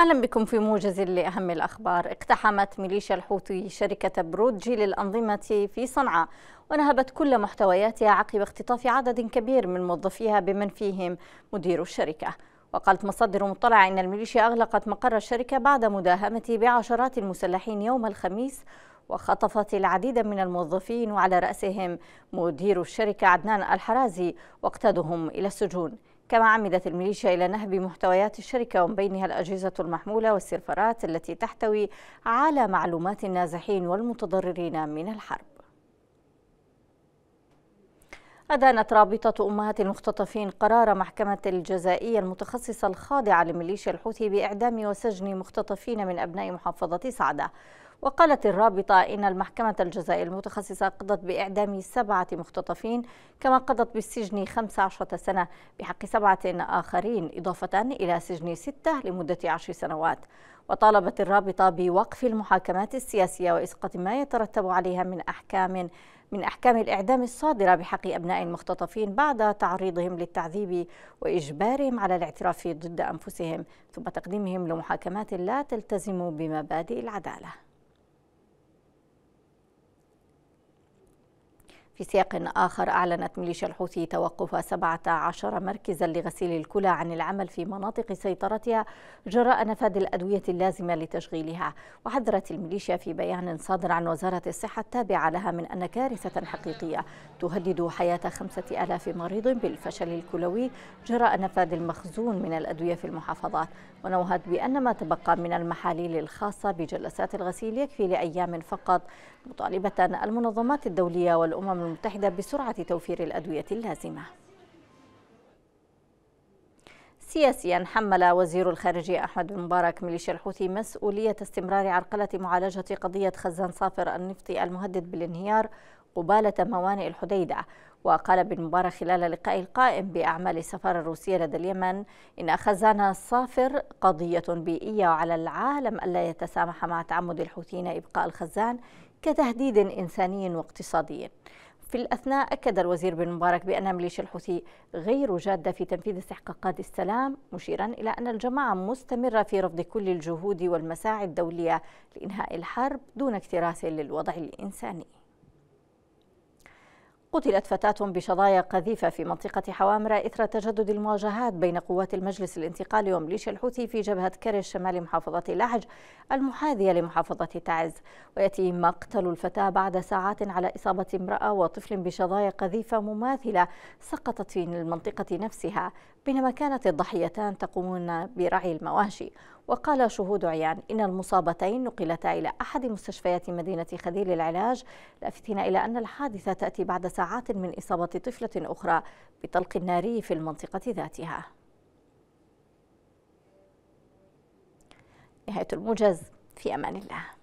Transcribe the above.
اهلا بكم في موجز لاهم الاخبار اقتحمت ميليشيا الحوثي شركه برودجي للأنظمة في صنعاء ونهبت كل محتوياتها عقب اختطاف عدد كبير من موظفيها بمن فيهم مدير الشركه وقالت مصادر مطلعة أن الميليشيا أغلقت مقر الشركة بعد مداهمته بعشرات المسلحين يوم الخميس وخطفت العديد من الموظفين وعلى رأسهم مدير الشركة عدنان الحرازي واقتادهم إلى السجون كما عمدت الميليشيا إلى نهب محتويات الشركة ومن بينها الأجهزة المحمولة والسيرفرات التي تحتوي على معلومات النازحين والمتضررين من الحرب أدانت رابطة أمهات المختطفين قرار محكمة الجزائية المتخصصة الخاضعة لميليشيا الحوثي بإعدام وسجن مختطفين من أبناء محافظة صعدة وقالت الرابطة إن المحكمة الجزائية المتخصصة قضت بإعدام سبعة مختطفين كما قضت بالسجن 15 سنة بحق سبعة آخرين إضافة إلى سجن ستة لمدة عشر سنوات وطالبت الرابطة بوقف المحاكمات السياسية وإسقاط ما يترتب عليها من أحكام من أحكام الإعدام الصادرة بحق أبناء المختطفين بعد تعريضهم للتعذيب وإجبارهم على الاعتراف ضد أنفسهم ثم تقديمهم لمحاكمات لا تلتزم بمبادئ العدالة في سياق آخر أعلنت ميليشيا الحوثي توقف 17 مركزا لغسيل الكلى عن العمل في مناطق سيطرتها جراء نفاذ الأدوية اللازمة لتشغيلها وحذرت الميليشيا في بيان صادر عن وزارة الصحة التابعة لها من أن كارثة حقيقية تهدد حياة 5000 مريض بالفشل الكلوي جراء نفاذ المخزون من الأدوية في المحافظات ونوهت بأن ما تبقى من المحاليل الخاصة بجلسات الغسيل يكفي لأيام فقط مطالبة المنظمات الدولية والأمم المتحدة بسرعة توفير الأدوية اللازمة سياسيا حمل وزير الخارجية أحمد مبارك ميليشيا الحوثي مسؤولية استمرار عرقلة معالجة قضية خزان صافر النفطي المهدد بالانهيار قبالة موانئ الحديدة وقال بن مبارك خلال لقاء القائم بأعمال السفارة الروسية لدى اليمن إن خزان صافر قضية بيئية وعلى العالم ألا يتسامح مع تعمد الحوثيين إبقاء الخزان كتهديد إنساني واقتصادي في الأثناء أكد الوزير بن مبارك بأن ميليشيا الحوثي غير جادة في تنفيذ استحقاقات السلام مشيرا إلى أن الجماعة مستمرة في رفض كل الجهود والمساعي الدولية لإنهاء الحرب دون اكتراث للوضع الإنساني قتلت فتاة بشظايا قذيفة في منطقة حوامرة إثر تجدد المواجهات بين قوات المجلس الانتقالي وميليشيا الحوثي في جبهة كرش شمال محافظة لحج المحاذية لمحافظة تعز ويأتي مقتل الفتاة بعد ساعات على إصابة امرأة وطفل بشظايا قذيفة مماثلة سقطت في المنطقة نفسها بينما كانت الضحيتان تقومون برعي المواشي وقال شهود عيان إن المصابتين نقلتا إلى أحد مستشفيات مدينة خديل للعلاج لافتين إلى أن الحادثة تأتي بعد ساعات من إصابة طفلة أخرى بطلق ناري في المنطقة ذاتها نهاية الموجز في أمان الله